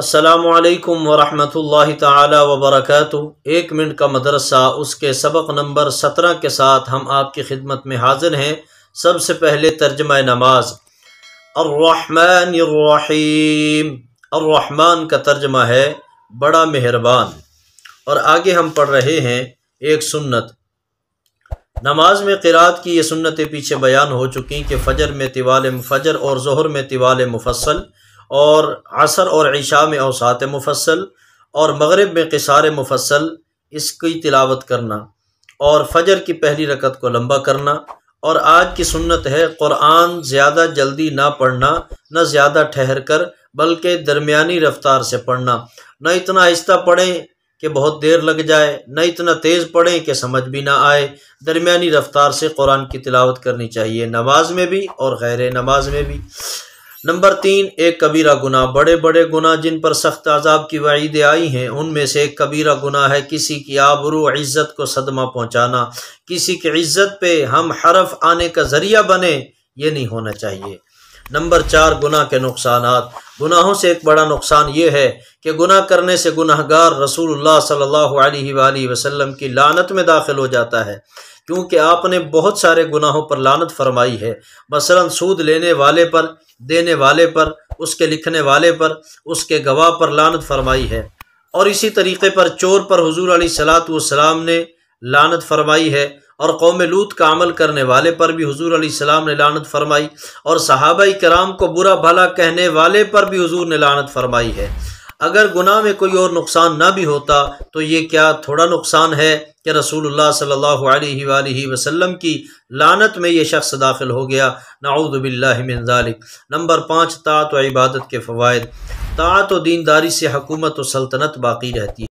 असलकम वरहमल तबरक एक मिनट का मदरसा उसके सबक नंबर सत्रह के साथ हम आपकी खिदमत में हाजिर हैं सबसे पहले तर्जमा नमाज अर्रहमानीम अर्रहमान का तर्जमा है बड़ा मेहरबान और आगे हम पढ़ रहे हैं एक सुन्नत नमाज में किरात की ये सुन्नतें पीछे बयान हो चुकी कि फ़जर में तिवाल फजर और जहर में तिवाल मुफसल और असर और ईशा में अवसात मुफसल और मगरब में किसार मुफसल इसकी तिलावत करना और फजर की पहली रकत को लंबा करना और आज की सुन्नत है क़ुरान ज़्यादा जल्दी ना पढ़ना न ज़्यादा ठहर कर बल्कि दरमियानी रफ्तार से पढ़ना न इतना आहिस्ता पढ़ें कि बहुत देर लग जाए न इतना तेज़ पढ़ें कि समझ भी ना आए दरमिया रफ्तार से कुरान की तिलावत करनी चाहिए नमाज में भी और गैर नमाज में भी नंबर तीन एक कबीरा गुना बड़े बड़े गुना जिन पर सख्त आजाब की वायदे आई हैं उनमें से एक कबीरा गुना है किसी की आबरू इज़्ज़त को सदमा पहुँचाना किसी की इज़्ज़त पे हम हरफ आने का ज़रिया बने ये नहीं होना चाहिए नंबर चार गुना के नुकसान गुनाहों से एक बड़ा नुकसान ये है कि गुनाह करने से गुनाहगार रसूलुल्लाह सल्लल्लाहु अलैहि वसल्लम की लानत में दाखिल हो जाता है क्योंकि आपने बहुत सारे गुनाहों पर लानत फरमाई है मसलन सूद लेने वाले पर देने वाले पर उसके लिखने वाले पर उसके गवाह पर लानत फरमाई है और इसी तरीके पर चोर पर हजूर सलात सलाम ने लानत फरमाई है और कौम लूत का अमल करने वाले पर भी हजूर सलाम ने लानत फरमाई और सहाबाई कराम को बुरा भला कहने वाले पर भी हजूर ने लानत फरमाई है अगर गुनाह में कोई और नुकसान ना भी होता तो ये क्या थोड़ा नुकसान है कि रसूलुल्लाह सल्लल्लाहु अलैहि वसल्लम की लानत में ये शख्स दाखिल हो गया नाउदबिल्लाजालिक नंबर पाँच तात व इबादत के फ़वाद तात व दीनदारी से हकूमत व सल्तनत बाकी रहती है